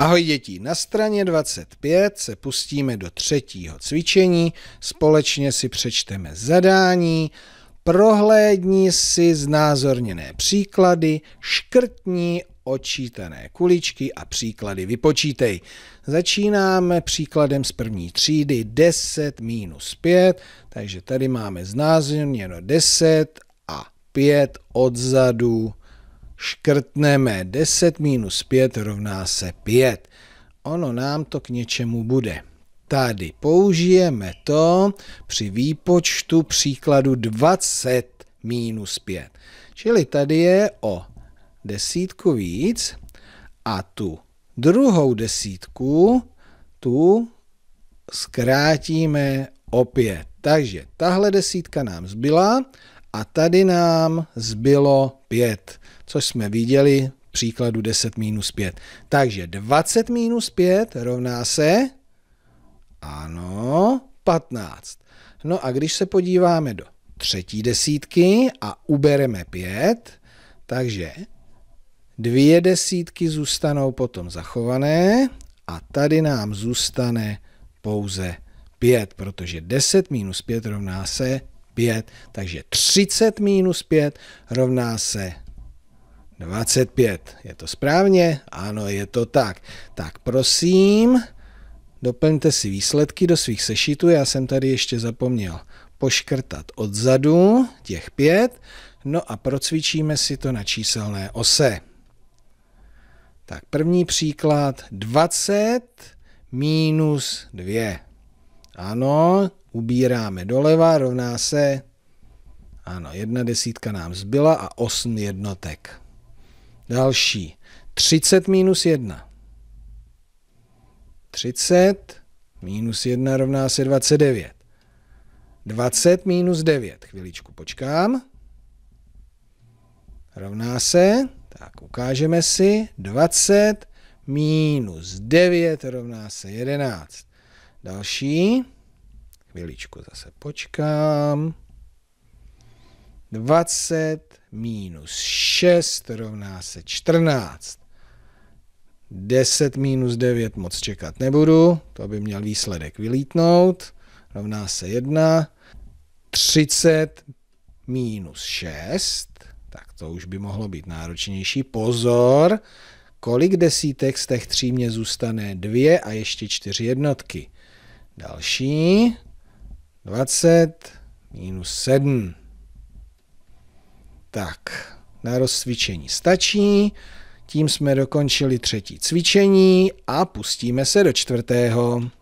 Ahoj děti, na straně 25 se pustíme do třetího cvičení, společně si přečteme zadání, prohlédni si znázorněné příklady, škrtni očítané kuličky a příklady vypočítej. Začínáme příkladem z první třídy 10 minus 5, takže tady máme znázorněno 10 a 5 odzadu škrtneme 10 minus 5 rovná se 5. Ono nám to k něčemu bude. Tady použijeme to při výpočtu příkladu 20 minus 5. Čili tady je o desítku víc a tu druhou desítku tu zkrátíme opět. Takže tahle desítka nám zbyla a tady nám zbylo 5 což jsme viděli v příkladu 10 minus 5. Takže 20 minus 5 rovná se, ano, 15. No a když se podíváme do třetí desítky a ubereme 5, takže dvě desítky zůstanou potom zachované a tady nám zůstane pouze 5, protože 10 minus 5 rovná se 5, takže 30 minus 5 rovná se 25. Je to správně? Ano, je to tak. Tak prosím, doplňte si výsledky do svých sešitů. Já jsem tady ještě zapomněl poškrtat odzadu těch pět. No a procvičíme si to na číselné ose. Tak první příklad 20 minus 2. Ano, ubíráme doleva, rovná se, ano, jedna desítka nám zbyla a osm jednotek. Další. 30 minus 1. 30 minus 1 rovná se 29. 20 minus 9. Chviličku počkám. Rovná se, tak ukážeme si, 20 minus 9 rovná se 11. Další. Chviličku zase počkám. 20 minus 6 rovná se 14. 10 minus 9 moc čekat nebudu, to by měl výsledek vylítnout, rovná se 1. 30 minus 6, tak to už by mohlo být náročnější. Pozor, kolik desítek z těch tří mě zůstane? 2 a ještě 4 jednotky. Další, 20 minus 7. Tak, na rozcvičení stačí. Tím jsme dokončili třetí cvičení a pustíme se do čtvrtého.